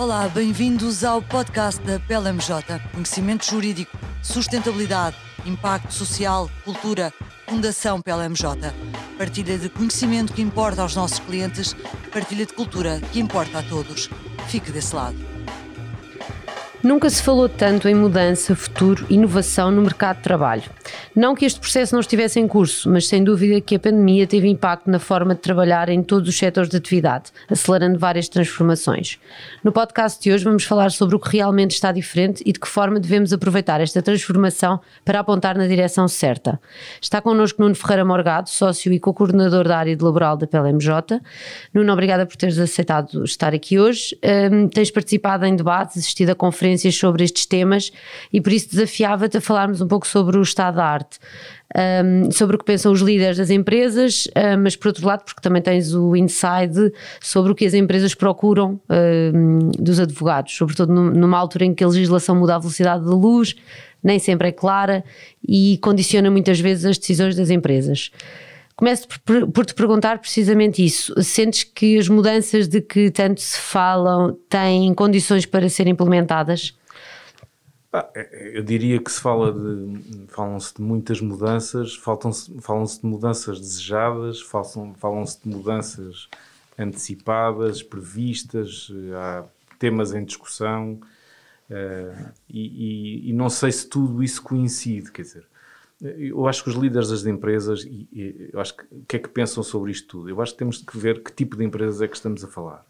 Olá, bem-vindos ao podcast da PLMJ. Conhecimento jurídico, sustentabilidade, impacto social, cultura, Fundação PLMJ. Partilha de conhecimento que importa aos nossos clientes, partilha de cultura que importa a todos. Fique desse lado. Nunca se falou tanto em mudança, futuro, inovação no mercado de trabalho. Não que este processo não estivesse em curso, mas sem dúvida que a pandemia teve impacto na forma de trabalhar em todos os setores de atividade, acelerando várias transformações. No podcast de hoje vamos falar sobre o que realmente está diferente e de que forma devemos aproveitar esta transformação para apontar na direção certa. Está connosco Nuno Ferreira Morgado, sócio e co-coordenador da área de laboral da PLMJ. Nuno, obrigada por teres aceitado estar aqui hoje. Um, tens participado em debates, assistido a conferências sobre estes temas e por isso desafiava-te a falarmos um pouco sobre o estado da arte parte um, sobre o que pensam os líderes das empresas, uh, mas por outro lado, porque também tens o inside sobre o que as empresas procuram uh, dos advogados, sobretudo numa altura em que a legislação muda a velocidade da luz, nem sempre é clara e condiciona muitas vezes as decisões das empresas. Começo por, por te perguntar precisamente isso. Sentes que as mudanças de que tanto se falam têm condições para serem implementadas? É, é, eu diria que se fala de falam-se de muitas mudanças, falam-se falam de mudanças desejadas, falam-se de mudanças antecipadas, previstas, há temas em discussão uh, e, e, e, não sei se tudo isso coincide, quer dizer, eu acho que os líderes das empresas, e, eu acho que, o que é que pensam sobre isto tudo? Eu acho que temos que ver que tipo de empresas é que estamos a falar.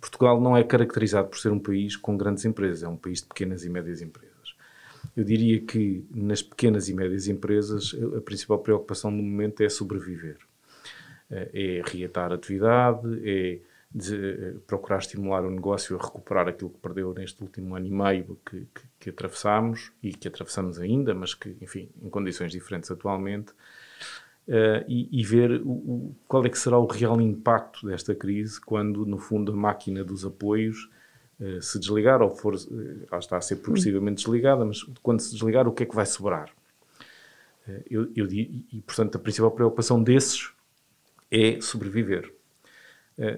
Portugal não é caracterizado por ser um país com grandes empresas, é um país de pequenas e médias empresas. Eu diria que nas pequenas e médias empresas a principal preocupação no momento é sobreviver, eh, é reatar atividade, é de eh, eh, procurar estimular o negócio a recuperar aquilo que perdeu neste último ano e meio que, que, que atravessámos e que atravessamos ainda, mas que, enfim, em condições diferentes atualmente, Uh, e, e, ver o, o, qual é que será o real impacto desta crise quando, no fundo, a máquina dos apoios uh, se desligar, ou for, uh, eh, ela está a ser progressivamente hum. desligada, mas quando se desligar, o que é que vai sobrar? Uh, eu, eu, e, e, portanto, a principal preocupação desses é sobreviver.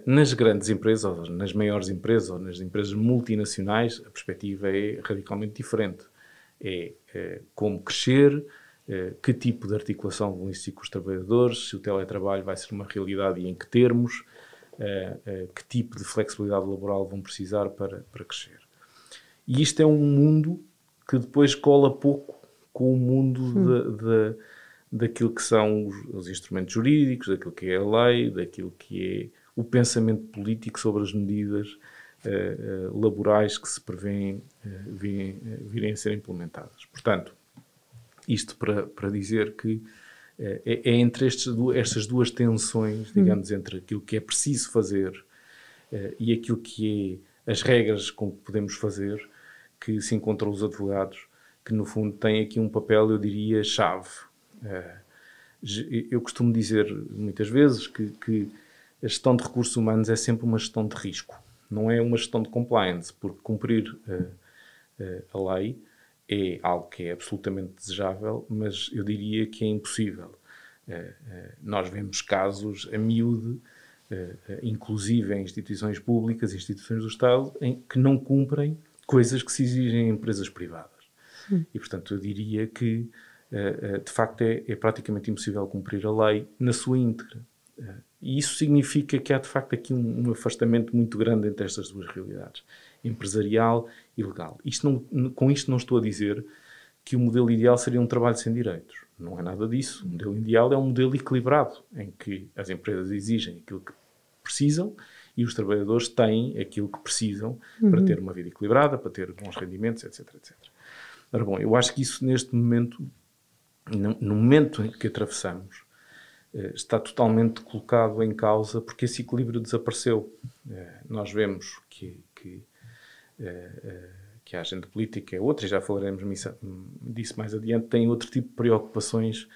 Nas grandes empresas, ou nas maiores empresas, ou nas empresas multinacionais, a perspectiva é radicalmente diferente. É como crescer, eh, que tipo de articulação vão existir com os trabalhadores, se o teletrabalho vai ser uma realidade e em que termos, eh, eh, que tipo de flexibilidade laboral vão precisar para, para crescer. E isto é um mundo que depois cola pouco com o mundo hum. da daquilo que são os, os, instrumentos jurídicos, daquilo que é a lei, daquilo que é o pensamento político sobre as medidas uh, uh, laborais que se prevêem uh, virem, virem a ser implementadas. Portanto, isto para, para dizer que eh, é, é entre estes, estas duas tensões, uhum. digamos, entre aquilo que é preciso fazer uh, e aquilo que é as regras com que podemos fazer, que se encontram os advogados, que no fundo têm aqui um papel, eu diria, chave. Uh, eu costumo dizer muitas vezes que, que a gestão de recursos humanos é sempre uma gestão de risco, não é uma gestão de compliance, porque cumprir uh, uh, a lei é algo que é absolutamente desejável, mas eu diria que é impossível. Eh, eh, nós vemos casos a miúde, eh, inclusive em instituições públicas, instituições do Estado, em que não cumprem coisas que se exigem em empresas privadas. Hum. E, portanto, eu diria que, de facto, é, é, praticamente impossível cumprir a lei na sua íntegra. E isso significa que há, de facto, aqui um, um afastamento muito grande entre estas duas realidades empresarial e legal. Isto não, com isto não estou a dizer que o modelo ideal seria um trabalho sem direitos. Não é nada disso. O modelo ideal é um modelo equilibrado, em que as empresas exigem aquilo que precisam e os trabalhadores têm aquilo que precisam uhum. para ter uma vida equilibrada, para ter bons rendimentos, etc, etc. Ora bom, eu acho que isso neste momento, no momento em que atravessamos, eh, está totalmente colocado em causa porque esse equilíbrio desapareceu. Eh, nós vemos que, que eh, eh, que a agenda política é outra, e já falaremos disso mais adiante, tem outro tipo de preocupações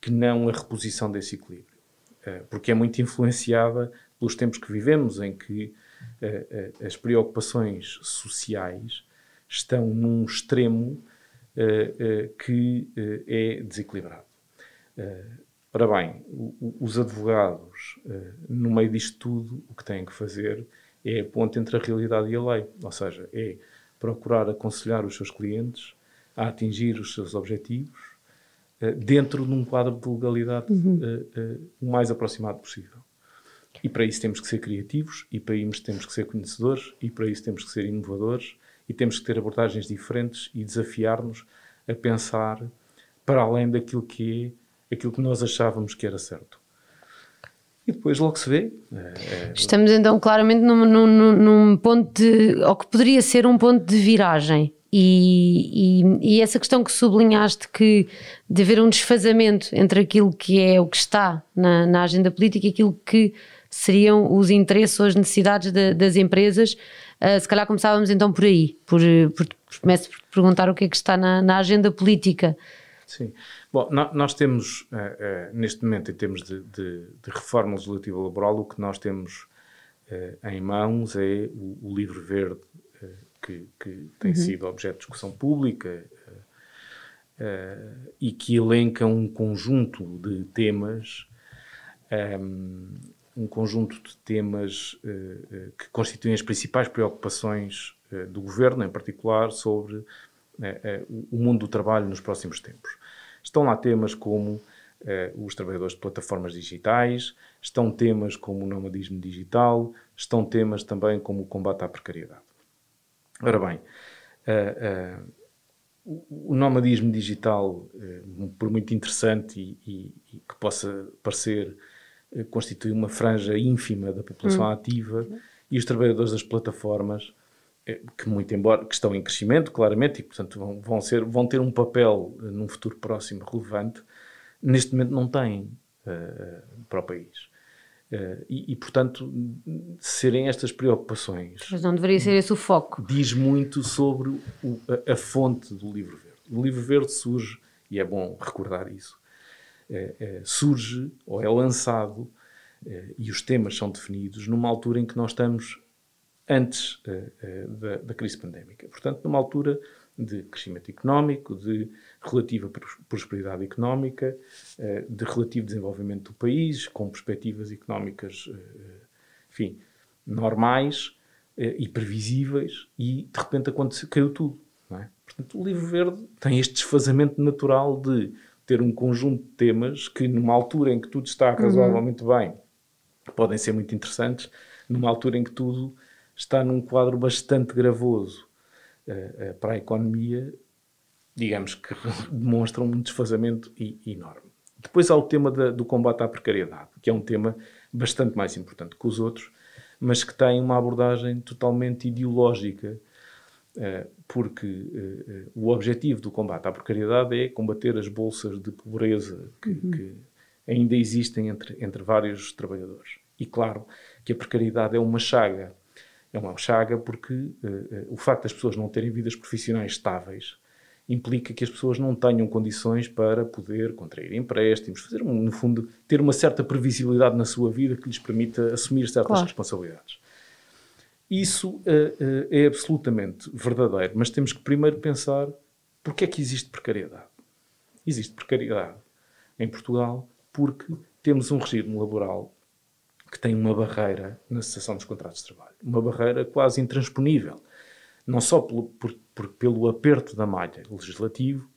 que não a reposição desse equilíbrio. Eh, porque é muito influenciada pelos tempos que vivemos, em que as preocupações sociais estão num extremo que é desequilibrado. Ora bem, os advogados, no meio disto tudo, o que têm que fazer é a ponte entre a realidade e a lei, ou seja, é procurar aconselhar os seus clientes a atingir os seus objetivos eh, dentro de um quadro de legalidade uhum. Eh, eh, o mais aproximado possível. E para isso temos que ser criativos, e para isso temos que ser conhecedores, e para isso temos que ser inovadores, e temos que ter abordagens diferentes e desafiar-nos a pensar para além daquilo que é aquilo que nós achávamos que era certo e depois logo se vê. É, é, é. Estamos então claramente num, num, num ponto de, ou que poderia ser um ponto de viragem. E, e, e, essa questão que sublinhaste que de haver um desfazamento entre aquilo que é o que está na, na agenda política e aquilo que seriam os interesses ou as necessidades de, das empresas, uh, se calhar começávamos então por aí, por, por, começo por perguntar o que é que está na, na agenda política Sim. Bom, nós temos, eh, eh, neste momento, em termos de, de, de, reforma legislativa laboral, o que nós temos eh, em mãos é o, livro verde, que, que, tem uhum. sido objeto de discussão pública e que elenca um conjunto de temas. Um, ehm, um conjunto de temas que constituem as principais preocupações do governo, em particular sobre né, eh, o mundo do trabalho nos próximos tempos. Estão lá temas como eh, os trabalhadores de plataformas digitais, estão temas como o nomadismo digital, estão temas também como o combate à precariedade. Ora bem, eh, o nomadismo digital, por muito interessante e, e, e que possa parecer, constitui uma franja ínfima da população hum. ativa e os trabalhadores das plataformas eh, que muito embora que estão em crescimento, claramente, e portanto vão, vão, ser, vão ter um papel eh, num futuro próximo relevante, neste momento não têm uh, para o país. Uh, e, e, portanto, serem estas preocupações. Mas não deveria ser esse o foco. Diz muito sobre o, a, a, fonte do Livro Verde. O Livro Verde surge, e é bom recordar isso, surge ou é lançado e os temas são definidos numa altura em que nós estamos antes uh, uh, da, da, crise pandémica. Portanto, numa altura de crescimento económico, de relativa prosperidade económica, uh, de relativo desenvolvimento do país, com perspectivas económicas, enfim, normais e previsíveis, e de repente aconteceu, caiu tudo. É? Portanto, o livro verde tem este desfazamento natural de ter um conjunto de temas que, numa altura em que tudo está uhum. razoavelmente uhum. bem, podem ser muito interessantes, numa altura em que tudo está num quadro bastante gravoso uh, uh, para a economia, digamos que demonstra um desfazamento e, enorme. Depois há o tema da, do combate à precariedade, que é um tema bastante mais importante que os outros, mas que tem uma abordagem totalmente ideológica, uh, porque o objetivo do combate à precariedade é combater as bolsas de pobreza que, uhum. que ainda existem entre, entre vários trabalhadores. E claro que a precariedade é uma chaga é uma chaga porque uh, o facto das pessoas não terem vidas profissionais estáveis implica que as pessoas não tenham condições para poder contrair empréstimos, fazer um, no fundo ter uma certa previsibilidade na sua vida que lhes permita assumir certas claro. responsabilidades. Isso uh, uh, é absolutamente verdadeiro, mas temos que primeiro pensar que é que existe precariedade. Existe precariedade em Portugal porque temos um regime laboral que tem uma barreira na cessação dos contratos de trabalho, uma barreira quase intransponível, não só pelo, por, por, pelo aperto da malha legislativo,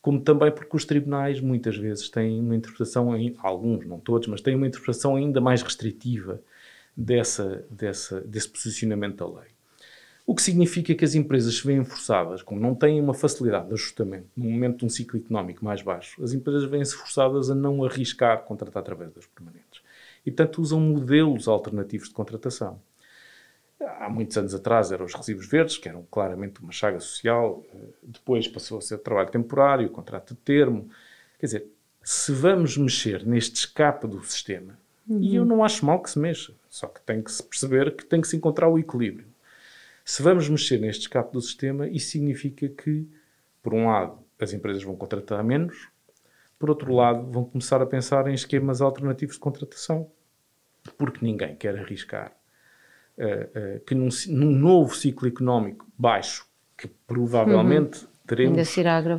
como também porque os tribunais muitas vezes têm uma interpretação, alguns, não todos, mas têm uma interpretação ainda mais restritiva dessa, dessa, desse posicionamento da lei. O que significa que as empresas se veem forçadas, como não têm uma facilidade de ajustamento no momento de um ciclo económico mais baixo, as empresas vêm-se forçadas a não arriscar contratar trabalhadores permanentes e, portanto, usam modelos alternativos de contratação. Há muitos anos atrás eram os recibos verdes, que eram claramente uma chaga social, eh, depois passou a ser trabalho temporário, contrato de termo. Quer dizer, se vamos mexer neste escape do sistema, uhum. e eu uhum. não acho mal que se mexa, só que tem que se perceber que tem que se encontrar o equilíbrio. Se vamos mexer neste escape do sistema, isso significa que, por um lado, as empresas vão contratar menos, por outro lado, vão começar a pensar em esquemas alternativos de contratação porque ninguém quer arriscar, uh, uh, que num, num, novo ciclo económico baixo, que provavelmente uhum. teremos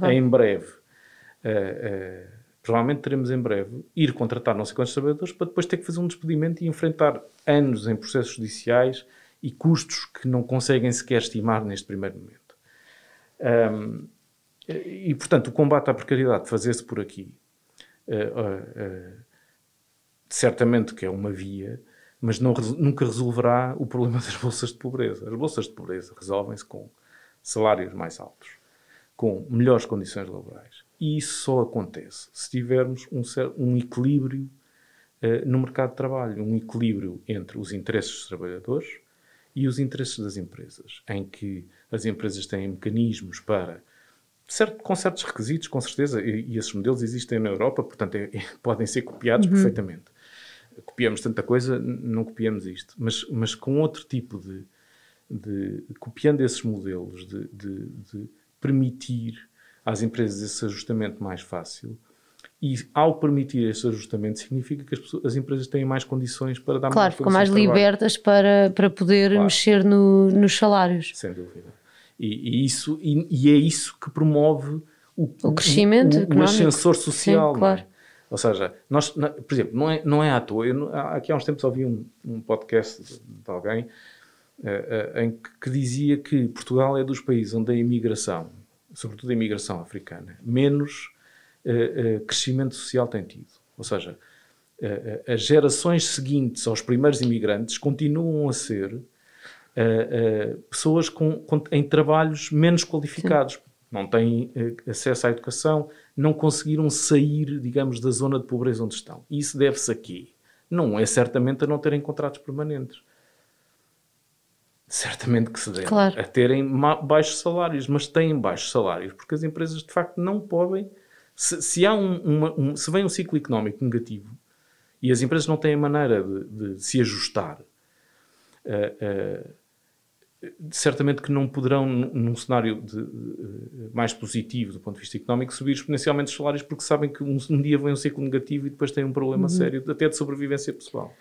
em breve, uh, provavelmente teremos em breve, ir contratar não sei quantos trabalhadores para depois ter que fazer um despedimento e enfrentar anos em processos judiciais e custos que não conseguem sequer estimar neste primeiro momento. Um, e, portanto, o combate à precariedade fazer-se por aqui. Uh, uh, uh, certamente que é uma via, mas não, nunca resolverá o problema das bolsas de pobreza. As bolsas de pobreza resolvem-se com salários mais altos, com melhores condições laborais. E isso só acontece se tivermos um, um equilíbrio uh, no mercado de trabalho, um equilíbrio entre os interesses dos trabalhadores e os interesses das empresas, em que as empresas têm mecanismos para Certo, com certos requisitos, com certeza, e, e, esses modelos existem na Europa, portanto, é, é, podem ser copiados uhum. perfeitamente copiamos tanta coisa, não copiamos isto. Mas, mas com outro tipo de, de copiando esses modelos, de, de, de, permitir às empresas esse ajustamento mais fácil. E ao permitir esse ajustamento, significa que as, pessoas, as empresas têm mais condições para dar claro, mais ficam mais libertas para, para poder claro. mexer no, nos salários. Sem dúvida. E, e isso, e, e, é isso que promove o, o crescimento o, o, o ascensor social. Sim, é? claro. Ou seja, nós, por exemplo, não é, não é à toa. Eu, aqui há uns tempos ouvi um, um podcast de, alguém uh, uh, em que, que, dizia que Portugal é dos países onde a imigração, sobretudo a imigração africana, menos uh, crescimento social tem tido. Ou seja, as gerações seguintes aos primeiros imigrantes continuam a ser pessoas com, com, em trabalhos menos qualificados. Sim não têm eh, acesso à educação, não conseguiram sair, digamos, da zona de pobreza onde estão. E isso deve-se a quê? Não é certamente a não terem contratos permanentes. Certamente que se deve claro. a terem baixos salários, mas têm baixos salários, porque as empresas de facto não podem. Se, se há um, uma, um, se vem um ciclo económico negativo e as empresas não têm maneira de, de se ajustar, uh, certamente que não poderão, num cenário de, de, eh, mais positivo do ponto de vista económico, subir exponencialmente os salários porque sabem que um, um dia vem um ciclo negativo e depois têm um problema uhum. sério, até de sobrevivência pessoal.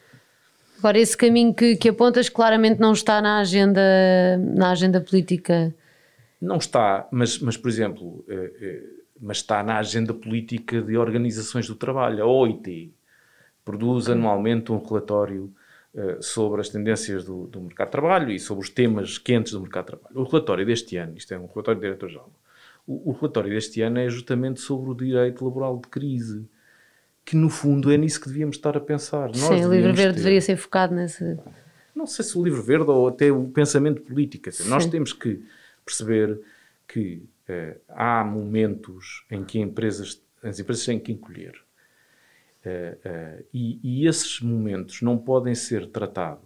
Agora, esse caminho que, que apontas claramente não está na agenda, na agenda política. Não está, mas, mas por exemplo, eh, eh, mas está na agenda política de organizações do trabalho. A OIT produz anualmente um relatório eh, sobre as tendências do, do, mercado de trabalho e sobre os temas quentes do mercado de trabalho. O relatório deste ano, isto é um relatório de diretor-geral, o, o, relatório deste ano é justamente sobre o direito laboral de crise, que no fundo é nisso que devíamos estar a pensar. Nós Sim, o livro verde ter... deveria ser focado nesse... Não sei se o livro verde ou até o pensamento político. nós temos que perceber que eh, há momentos em que empresas, as empresas têm que encolher eh, eh, e, e, esses momentos não podem ser tratados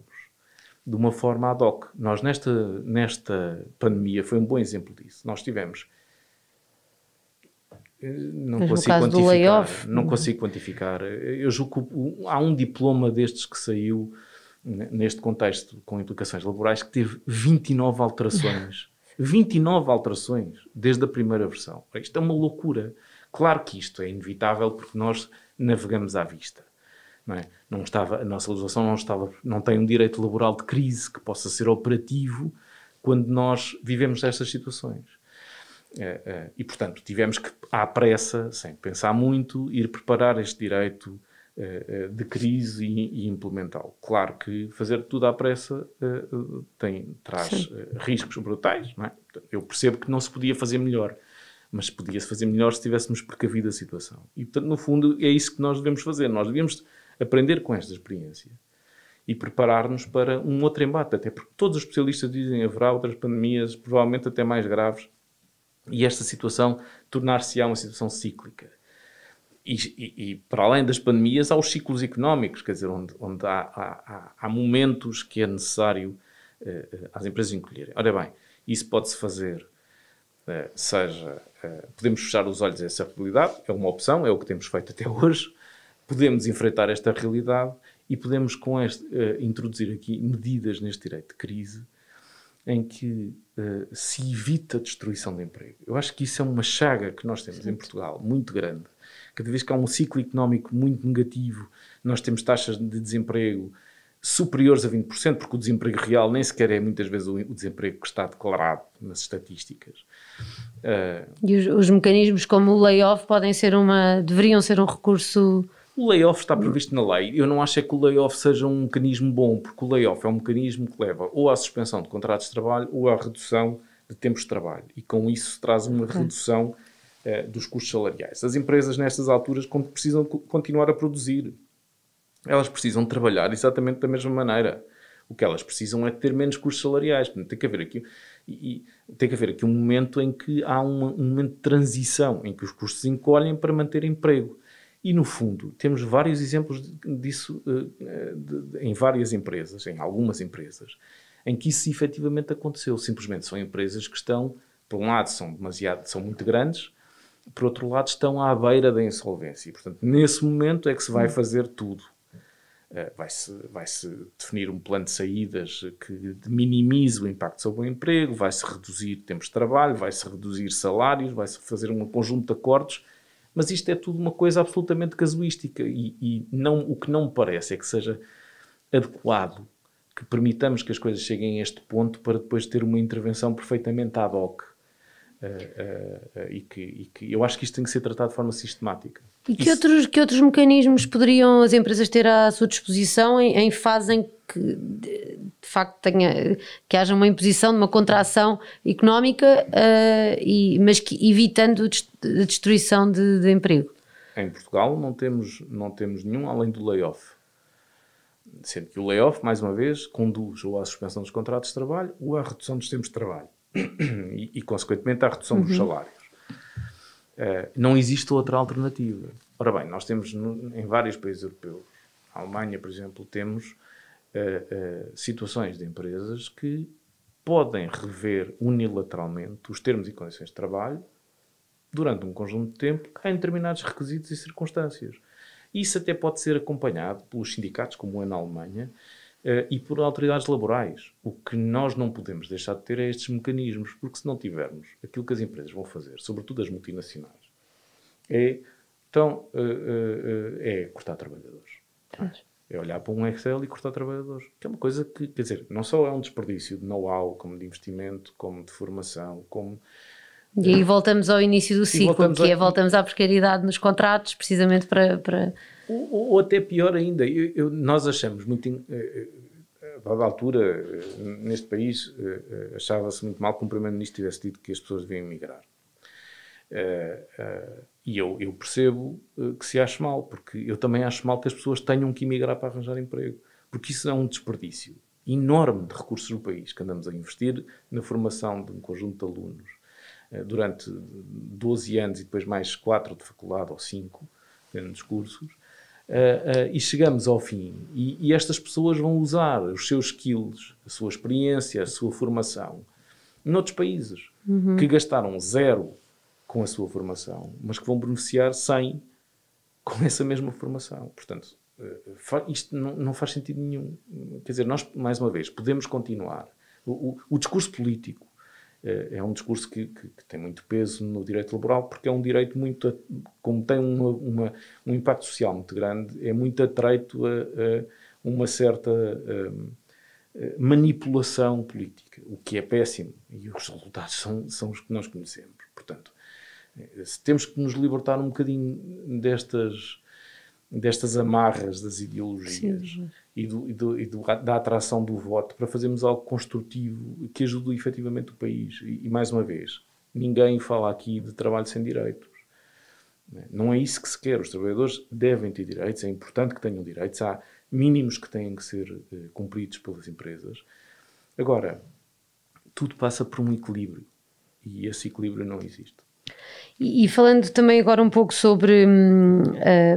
de uma forma ad hoc. Nós, nesta, nesta pandemia, foi um bom exemplo disso. Nós tivemos. Eh, não Mas consigo quantificar. Não é? consigo quantificar. Eu julgo que há um diploma destes que saiu neste contexto com implicações laborais que teve 29 alterações. 29 alterações desde a primeira versão. Isto é uma loucura. Claro que isto é inevitável porque nós navegamos à vista. Não, é? não estava, a nossa legislação não, estava, não tem um direito laboral de crise que possa ser operativo quando nós vivemos estas situações. É, é, e, portanto, tivemos que, à pressa, sem pensar muito, ir preparar este direito é, de crise e, e implementá-lo. Claro que fazer tudo à pressa tem, traz riscos brutais. É? Eu percebo que não se podia fazer melhor mas podia-se fazer melhor se tivéssemos precavido a situação. E, portanto, no fundo, é isso que nós devemos fazer. Nós devemos aprender com esta experiência e preparar-nos para um outro embate, até porque todos os especialistas dizem que haverá outras pandemias, provavelmente até mais graves, e esta situação tornar-se-á uma situação cíclica. E, e, e, para além das pandemias, há os ciclos económicos, quer dizer, onde, onde há, há, há, momentos que é necessário uh, empresas encolherem. Ora bem, isso pode-se fazer eh, seja, eh, podemos fechar os olhos a essa realidade, é uma opção, é o que temos feito até hoje, podemos enfrentar esta realidade e podemos com este, eh, introduzir aqui medidas neste direito de crise em que se evita a destruição de emprego. Eu acho que isso é uma chaga que nós temos Sim. em Portugal, muito grande. Cada vez que há um ciclo económico muito negativo, nós temos taxas de desemprego superiores a 20%, porque o desemprego real nem sequer é muitas vezes o, o desemprego que está declarado nas estatísticas. Uh, e os, os, mecanismos como o layoff podem ser uma. deveriam ser um recurso. O layoff está previsto na lei. Eu não acho é que o layoff seja um mecanismo bom, porque o layoff é um mecanismo que leva ou à suspensão de contratos de trabalho ou à redução de tempos de trabalho. E com isso traz uma okay. redução uh, dos custos salariais. As empresas, nestas alturas, precisam continuar a produzir. Elas precisam trabalhar exatamente da mesma maneira. O que elas precisam é ter menos custos salariais. Portanto, tem que haver aqui e, e tem que haver aqui um momento em que há uma, um momento de transição em que os custos encolhem para manter emprego. E, no fundo, temos vários exemplos disso eh, de, de, em várias empresas, em algumas empresas, em que isso efetivamente aconteceu. Simplesmente são empresas que estão, por um lado, são demasiado, são muito grandes, por outro lado, estão à beira da insolvência. E, portanto, nesse momento é que se vai hum. fazer tudo. Eh, vai-se vai -se definir um plano de saídas que minimize o impacto sobre o emprego, vai-se reduzir tempos de trabalho, vai-se reduzir salários, vai-se fazer um conjunto de acordos, mas isto é tudo uma coisa absolutamente casuística e, e, não, o que não me parece é que seja adequado que permitamos que as coisas cheguem a este ponto para depois ter uma intervenção perfeitamente ad hoc eh, eh, e, que, e que eu acho que isto tem que ser tratado de forma sistemática. E que, outros, que outros mecanismos poderiam as empresas ter à sua disposição em, em fase em que de, de facto tenha, que haja uma imposição de uma contração económica, uh, e, mas que evitando a destruição de, de, emprego? Em Portugal não temos, não temos nenhum além do layoff. Sendo que o layoff, mais uma vez, conduz ou à suspensão dos contratos de trabalho ou à redução dos tempos de trabalho. e, e, consequentemente, à redução uhum. dos salários. Uh, não existe outra alternativa. Ora bem, nós temos no, em vários países europeus, na Alemanha, por exemplo, temos uh, uh, situações de empresas que podem rever unilateralmente os termos e condições de trabalho durante um conjunto de tempo em determinados requisitos e circunstâncias. Isso até pode ser acompanhado pelos sindicatos, como é na Alemanha, uh, e por autoridades laborais. O que nós não podemos deixar de ter é estes mecanismos, porque se não tivermos, aquilo que as empresas vão fazer, sobretudo as multinacionais, é, então, uh, uh, é cortar trabalhadores. É olhar para um Excel e cortar trabalhadores. Que é uma coisa que, quer dizer, não só é um desperdício de know-how, como de investimento, como de formação, como e aí é. voltamos ao início do ciclo, que é a... voltamos à precariedade nos contratos, precisamente para. para... Ou, ou, até pior ainda, eu, eu, nós achamos muito. Eh, eh, a dada altura, eh, neste país, achava-se muito mal que o um Primeiro-Ministro tivesse dito que as pessoas deviam migrar. E eu, eu percebo que se acha mal, porque eu também acho mal que as pessoas tenham que emigrar para arranjar emprego, porque isso é um desperdício enorme de recursos do país que andamos a investir na formação de um conjunto de alunos eh, durante 12 anos e depois mais 4 de faculdade ou 5, dependendo dos cursos, Uh, uh, e chegamos ao fim. E, e, estas pessoas vão usar os seus skills, a sua experiência, a sua formação noutros países uhum. que gastaram zero com a sua formação, mas que vão beneficiar 100 com essa mesma formação. Portanto, isto não, não, faz sentido nenhum. Quer dizer, nós, mais uma vez, podemos continuar. O, o, o discurso político é, é um discurso que, que, que, tem muito peso no direito laboral, porque é um direito muito, como tem uma, uma, um impacto social muito grande, é muito atreito a, a uma certa a, hum, eh, manipulação política, o que é péssimo, e os resultados são, são os que nós conhecemos. Portanto, eh, temos que nos libertar um bocadinho destas, destas amarras das ideologias. Sim e, do, e, do, e do, da atração do voto para fazermos algo construtivo que ajude efetivamente o país. E, e, mais uma vez, ninguém fala aqui de trabalho sem direitos. Né? Não é isso que se quer. Os trabalhadores devem ter direitos, é importante que tenham direitos, há mínimos que têm que ser uh, cumpridos pelas empresas. Agora, tudo passa por um equilíbrio e esse equilíbrio não existe. E, e falando também agora um pouco sobre. Hum,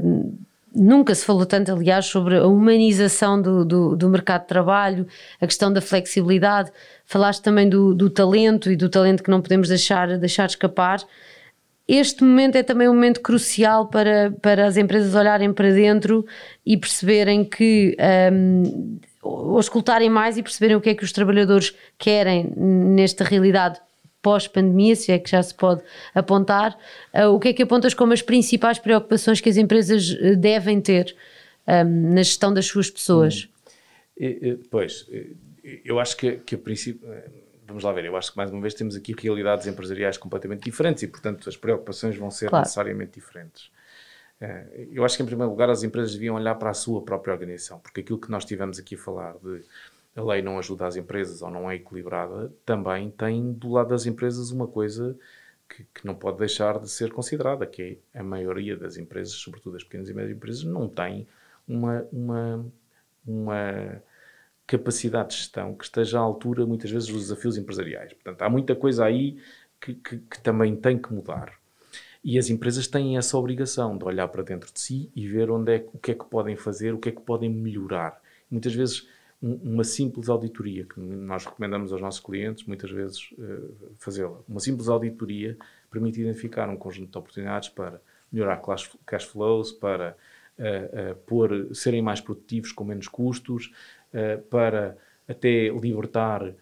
hum, Nunca se falou tanto, aliás, sobre a humanização do, do, do, mercado de trabalho, a questão da flexibilidade. Falaste também do, do talento e do talento que não podemos deixar, deixar escapar. Este momento é também um momento crucial para, para as empresas olharem para dentro e perceberem que. Um, ou escutarem mais e perceberem o que é que os trabalhadores querem nesta realidade pós-pandemia, se é que já se pode apontar, eh, o que é que apontas como as principais preocupações que as empresas eh, devem ter um, ehm, na gestão das suas pessoas? Hum. Pois, eu acho que, que a princípio eh, vamos lá ver, eu acho que mais uma vez temos aqui realidades empresariais completamente diferentes e, portanto, as preocupações vão ser claro. necessariamente diferentes. Eu acho que, em primeiro lugar, as empresas deviam olhar para a sua própria organização, porque aquilo que nós tivemos aqui a falar de a lei não ajuda as empresas ou não é equilibrada, também tem do lado das empresas uma coisa que, que, não pode deixar de ser considerada, que é a maioria das empresas, sobretudo as pequenas e médias empresas, não tem uma, uma, uma capacidade de gestão que esteja à altura, muitas vezes, dos desafios empresariais. Portanto, há muita coisa aí que, que, que também tem que mudar. E as empresas têm essa obrigação de olhar para dentro de si e ver onde é, o que é que podem fazer, o que é que podem melhorar. Muitas vezes uma simples auditoria, que nós recomendamos aos nossos clientes muitas vezes eh, fazê-la. Uma simples auditoria permite identificar um conjunto de oportunidades para melhorar cash flows, para uh, uh, pôr, serem mais produtivos com menos custos, uh, para até libertar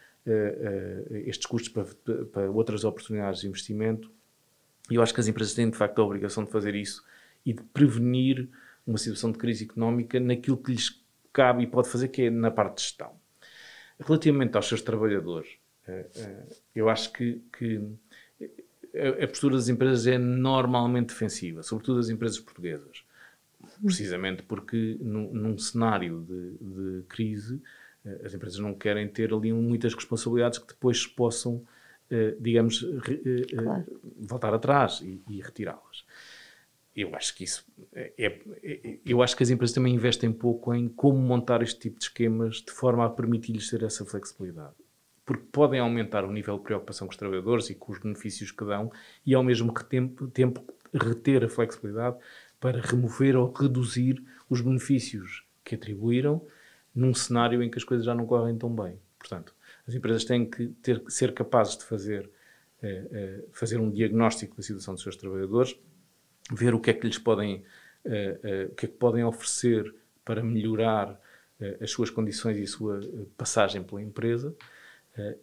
estes custos para, para, outras oportunidades de investimento. E eu acho que as empresas têm de facto a obrigação de fazer isso e de prevenir uma situação de crise económica naquilo que lhes cabe e pode fazer, que é na parte de gestão. Relativamente aos seus trabalhadores, eh, eh, eu acho que, que a postura das empresas é normalmente defensiva, sobretudo as empresas portuguesas. Precisamente porque, num, num cenário de, de, crise, eh, as empresas não querem ter ali muitas responsabilidades que depois possam, digamos, claro. voltar atrás e, e retirá-las eu acho que isso é, é, é, eu acho que as empresas também investem pouco em como montar este tipo de esquemas de forma a permitir-lhes ter essa flexibilidade porque podem aumentar o nível de preocupação com os trabalhadores e com os benefícios que dão e ao mesmo tempo, tempo reter a flexibilidade para remover ou reduzir os benefícios que atribuíram num cenário em que as coisas já não correm tão bem. Portanto, as empresas têm que ter, ser capazes de fazer, eh, eh, fazer um diagnóstico da situação dos seus trabalhadores, ver o que é que lhes podem, uh, uh, o que é que podem oferecer para melhorar eh, as suas condições e a sua passagem pela empresa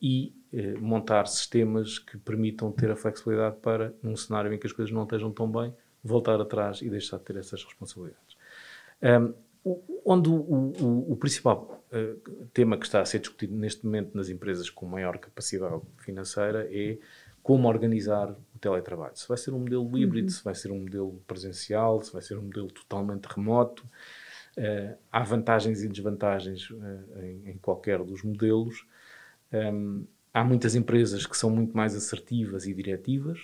e montar sistemas que permitam ter a flexibilidade para, num cenário em que as coisas não estejam tão bem, voltar atrás e deixar de ter essas responsabilidades. Um, onde o, o, o principal uh, tema que está a ser discutido neste momento nas empresas com maior capacidade financeira é como organizar o teletrabalho. Se vai ser um modelo híbrido, uhum. se vai ser um modelo presencial, se vai ser um modelo totalmente remoto. Uh, há vantagens e desvantagens uh, em, em, qualquer dos modelos. Um, ehm, há muitas empresas que são muito mais assertivas e diretivas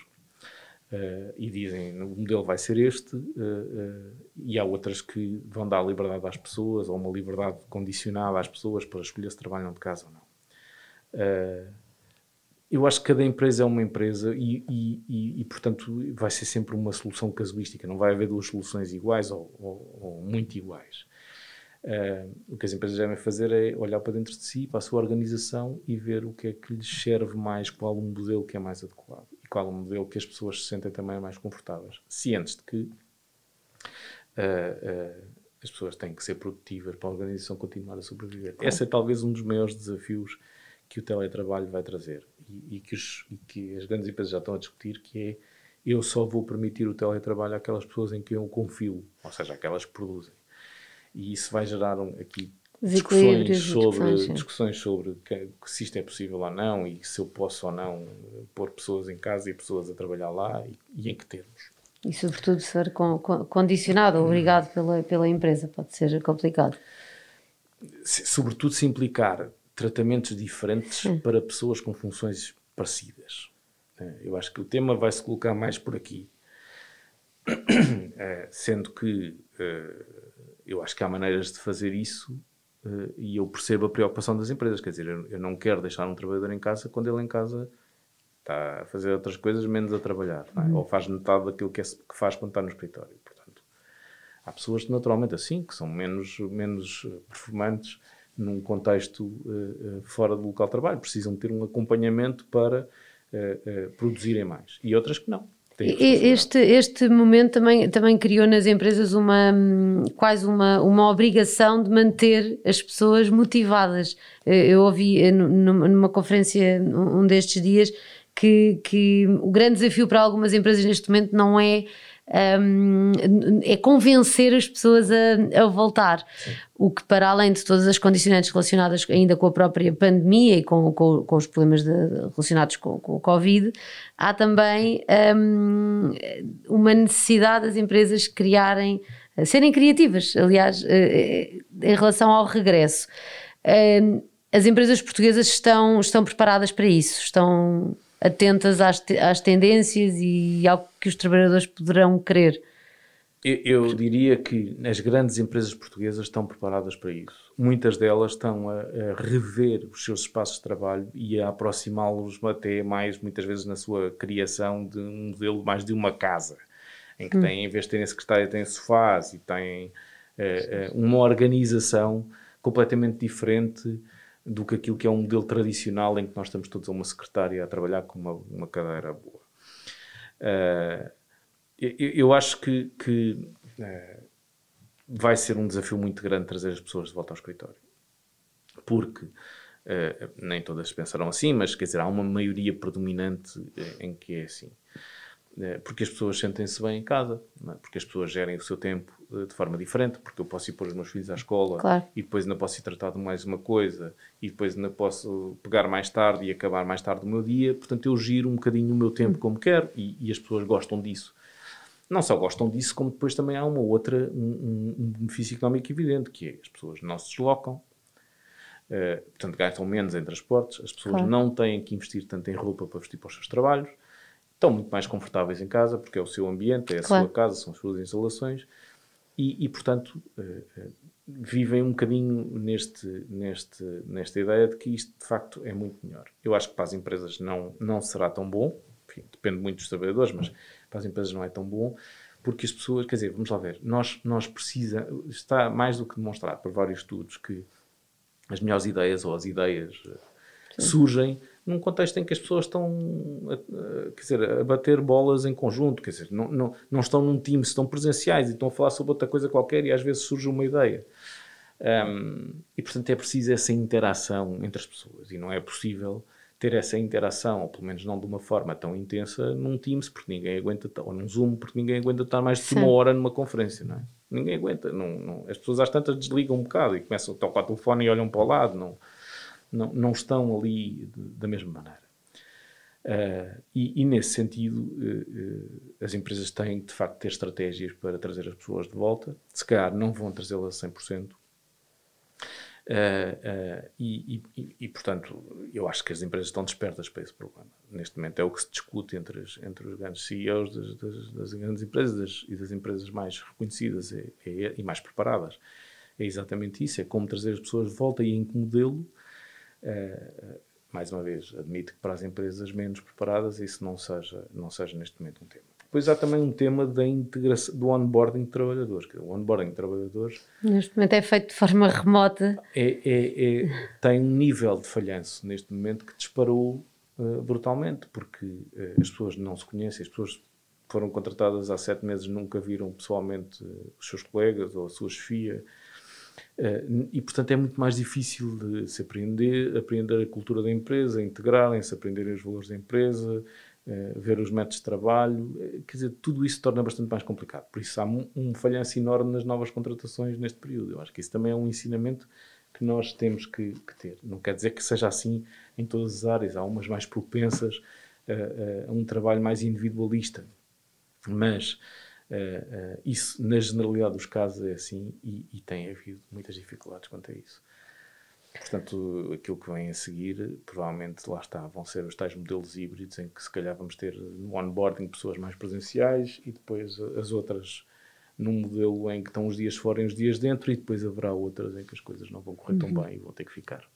uh, e dizem o modelo vai ser este, e há outras que vão dar liberdade às pessoas ou uma liberdade condicionada às pessoas para escolher se trabalham de casa ou não. Eu acho que cada empresa é uma empresa e, e, e, e, portanto, vai ser sempre uma solução casuística. Não vai haver duas soluções iguais ou, ou, ou muito iguais. Uh, o que as empresas devem fazer é olhar para dentro de si, para a sua organização e ver o que é que lhes serve mais, qual o modelo que é mais adequado e qual o modelo que as pessoas se sentem também mais confortáveis. Cientes de que uh, uh, as pessoas têm que ser produtivas para a organização continuar a sobreviver. Claro. Esse é talvez um dos maiores desafios que o teletrabalho vai trazer e, que os, e, que as grandes empresas já estão a discutir, que é eu só vou permitir o teletrabalho àquelas pessoas em que eu confio, ou seja, aquelas que produzem. E isso vai gerar um, aqui discussões sobre, discussões sobre que, se isto é possível ou não e se eu posso ou não pôr pessoas em casa e pessoas a trabalhar lá e, e em que termos. E sobretudo ser con, con, condicionado, obrigado hum. pela, pela empresa, pode ser complicado. sobretudo se implicar tratamentos diferentes para pessoas com funções parecidas. Eh, eu acho que o tema vai se colocar mais por aqui, eh, sendo que eh, eu acho que há maneiras de fazer isso e eu percebo a preocupação das empresas. Quer dizer, eu não quero deixar um trabalhador em casa quando ele em casa está a fazer outras coisas menos a trabalhar, é? uhum. ou faz metade daquilo que, é, que faz quando está no escritório. Portanto, há pessoas naturalmente assim, que são menos, menos performantes num contexto uh, fora do local de trabalho, precisam ter um acompanhamento para uh, produzirem mais. E outras que não. Este, este momento também, também criou nas empresas uma quase uma, uma obrigação de manter as pessoas motivadas. Eu ouvi numa conferência um destes dias que, que o grande desafio para algumas empresas neste momento não é um, é convencer as pessoas a, a voltar. Sim. O que, para além de todas as condicionantes relacionadas ainda com a própria pandemia e com, com, com os problemas de, relacionados com, com, o Covid, há também um, uma necessidade das empresas criarem, serem criativas, aliás, eh, eh, em relação ao regresso. Um, as empresas portuguesas estão, estão preparadas para isso, estão atentas às, te, às tendências e ao que os trabalhadores poderão querer. Eu, eu, diria que as grandes empresas portuguesas estão preparadas para isso. Muitas delas estão a, a rever os seus espaços de trabalho e a aproximá-los até mais, muitas vezes, na sua criação de um modelo mais de uma casa, em que hum. têm, hum. em vez de terem secretária, têm sofás e têm uh, uh, uma organização completamente diferente do que aquilo que é um modelo tradicional em que nós estamos todos a uma secretária a trabalhar com uma, uma cadeira boa. Uh, ah, eu, eu, acho que, que uh, vai ser um desafio muito grande trazer as pessoas de volta ao escritório. Porque uh, nem todas pensarão assim, mas quer dizer, há uma maioria predominante eh, em que é assim. Porque as pessoas sentem-se bem em casa, é? porque as pessoas gerem o seu tempo, eh, de forma diferente, porque eu posso ir pôr os meus filhos à escola claro. e depois ainda posso ir tratar de mais uma coisa e depois ainda posso pegar mais tarde e acabar mais tarde o meu dia. Portanto, eu giro um bocadinho o meu tempo como quero e, e as pessoas gostam disso. Não só gostam disso, como depois também há uma outra, um, um benefício económico evidente, que é as pessoas não se deslocam, Uh, portanto, gastam menos em transportes, as pessoas claro. não têm que investir tanto em roupa para vestir para os seus trabalhos, estão muito mais confortáveis em casa, porque é o seu ambiente, é a claro. sua casa, são as suas instalações, e, e portanto, eh, eh, vivem um bocadinho neste, neste, nesta ideia de que isto, de facto, é muito melhor. Eu acho que para as empresas não, não será tão bom, enfim, depende muito dos trabalhadores, mas para as empresas não é tão bom, porque as pessoas, quer dizer, vamos lá ver, nós, nós precisa, está mais do que demonstrado por vários estudos que as melhores ideias ou as ideias eh, Sim. surgem num contexto em que as pessoas estão a, quer dizer, a bater bolas em conjunto, quer dizer, não, não, não estão num time, estão presenciais e estão a falar sobre outra coisa qualquer e às vezes surge uma ideia. Um, e portanto é preciso essa interação entre as pessoas e não é possível ter essa interação, ou pelo menos não de uma forma tão intensa, num Teams, porque ninguém aguenta, ou num Zoom, porque ninguém aguenta estar mais de Sim. uma hora numa conferência, não é? Ninguém aguenta, não, não, as pessoas às tantas desligam um bocado e começam a tocar o telefone e olham para o lado, não, não, não estão ali de, da mesma maneira. Uh, e, e, nesse sentido, uh, uh, as empresas têm de facto ter estratégias para trazer as pessoas de volta. Se calhar não vão trazê-las a 100%. Uh, e, e, e, portanto, eu acho que as empresas estão despertas para esse problema. Neste momento é o que se discute entre, as, entre os grandes CEOs das, das, das grandes empresas e das empresas mais reconhecidas e, e mais preparadas. É exatamente isso: é como trazer as pessoas de volta e em que modelo eh, mais uma vez, admito que para as empresas menos preparadas isso não seja, não seja neste momento um tema. Depois há também um tema da integração, do onboarding de trabalhadores. Que o onboarding de trabalhadores. Neste momento é feito de forma remota. É, é, é tem um nível de falhanço neste momento que disparou uh, brutalmente, porque uh, as pessoas não se conhecem, as pessoas foram contratadas há sete meses, nunca viram pessoalmente os seus colegas ou a sua chefia Uh, e, portanto, é muito mais difícil de se aprender, aprender a cultura da empresa, integrarem-se, aprenderem os valores da empresa, uh, ver os métodos de trabalho. Uh, quer dizer, tudo isso torna bastante mais complicado. Por isso, há um, um falhanço enorme nas novas contratações neste período. Eu acho que isso também é um ensinamento que nós temos que, que ter. Não quer dizer que seja assim em todas as áreas. Há umas mais propensas a, a um trabalho mais individualista. Mas Uh, uh, isso, na generalidade dos casos, é assim e, e, tem havido muitas dificuldades quanto a isso. Portanto, aquilo que vem a seguir, provavelmente, lá está, vão ser os tais modelos híbridos em que se calhar vamos ter no onboarding pessoas mais presenciais e depois eh, as outras num modelo em que estão os dias fora e os dias dentro e depois haverá outras em que as coisas não vão correr uhum. tão bem e vão ter que ficar.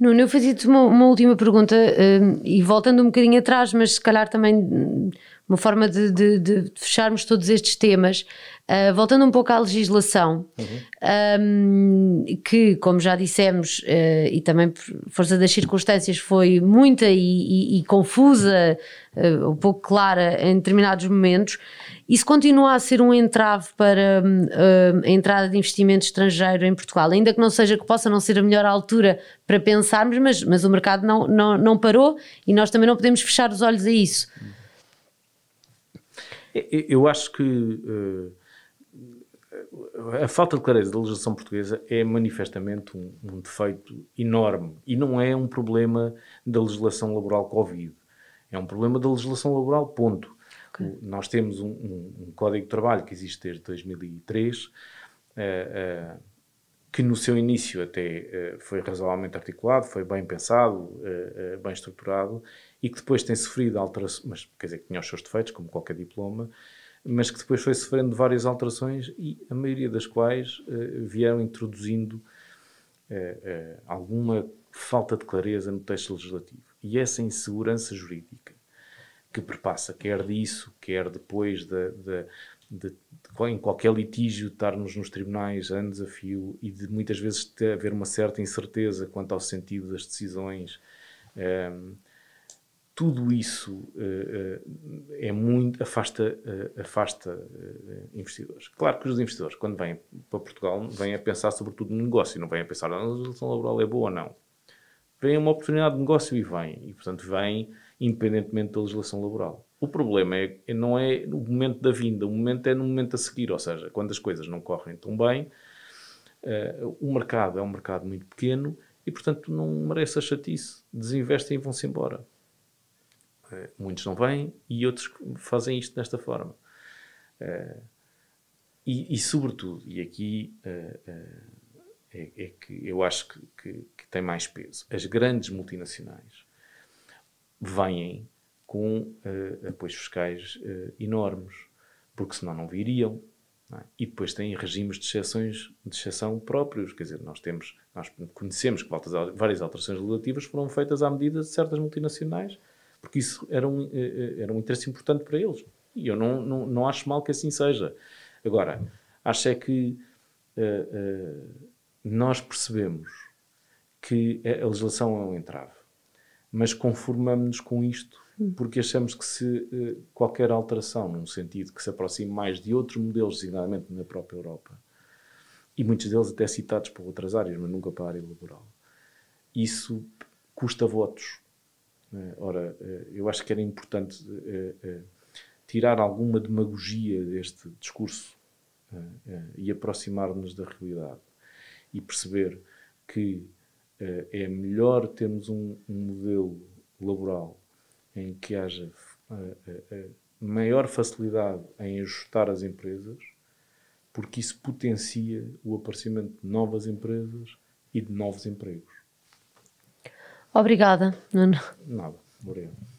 Nuno, eu fazia-te uma, uma, última pergunta hum, e voltando um bocadinho atrás, mas se calhar também hum, uma forma de, de, de fecharmos todos estes temas. Ah, voltando um pouco à legislação, uhum. um, que, como já dissemos, uh, e também por força das circunstâncias, foi muita e, e, e confusa, uh, um pouco clara em determinados momentos, isso continua a ser um entrave para a entrada de investimento estrangeiro em Portugal, ainda que não seja que possa não ser a melhor altura para pensarmos, mas, mas o mercado não, não, não parou e nós também não podemos fechar os olhos a isso. Eu acho que eh, a falta de clareza da legislação portuguesa é manifestamente um, um, defeito enorme e não é um problema da legislação laboral Covid. É um problema da legislação laboral, ponto. Okay. Nós temos um, um, um, Código de Trabalho que existe desde 2003, uh, uh, que no seu início até uh, foi razoavelmente articulado, foi bem pensado, eh, eh, bem estruturado, e que depois tem sofrido alterações, mas quer dizer, que tinha os seus defeitos, como qualquer diploma, mas que depois foi sofrendo várias alterações e a maioria das quais uh, vieram introduzindo uh, uh, alguma falta de clareza no texto legislativo. E essa insegurança jurídica que perpassa quer disso, quer depois de, de, de, de em qualquer litígio estarmos nos tribunais anos a fio e de muitas vezes haver uma certa incerteza quanto ao sentido das decisões. Ehm, tudo isso uh, uh, é muito afasta, uh, afasta investidores. Claro que os investidores, quando vêm para Portugal, vêm a pensar sobretudo no negócio, não vêm a pensar ah, se a legislação laboral é boa ou não. Vêm uma oportunidade de negócio e vêm, e portanto vêm independentemente da legislação laboral. O problema é, é, não é no momento da vinda, o momento é no momento a seguir, ou seja, quando as coisas não correm tão bem, o mercado é um mercado muito pequeno e, portanto, não merece a chatice, desinvestem e vão-se embora eh, muitos não vêm e outros fazem isto desta forma. Eh, e, e, sobretudo, e aqui eh, é, é, que eu acho que, que, que, tem mais peso. As grandes multinacionais vêm com uh, apoios fiscais uh, enormes, porque senão não viriam. Não é? E depois têm regimes de, exceções, de exceção próprios. Quer dizer, nós, temos, nós conhecemos que várias alterações legislativas foram feitas à medida de certas multinacionais porque isso era um, eh, eh, era um interesse importante para eles. E eu não, não, não acho mal que assim seja. Agora, acho é que uh, uh, nós percebemos que a legislação é um entrave, mas conformamos-nos com isto porque achamos que se uh, qualquer alteração num sentido que se aproxime mais de outros modelos, designadamente na própria Europa, e muitos deles até citados por outras áreas, mas nunca para a área laboral, isso custa votos eh, ora, eh, eu acho que era importante eh, tirar alguma demagogia deste discurso e aproximar-nos da realidade e perceber que é melhor termos um, modelo laboral em que haja maior facilidade em ajustar as empresas, porque isso potencia o aparecimento de novas empresas e de novos empregos. Obrigada, Nuno. Nada, obrigado.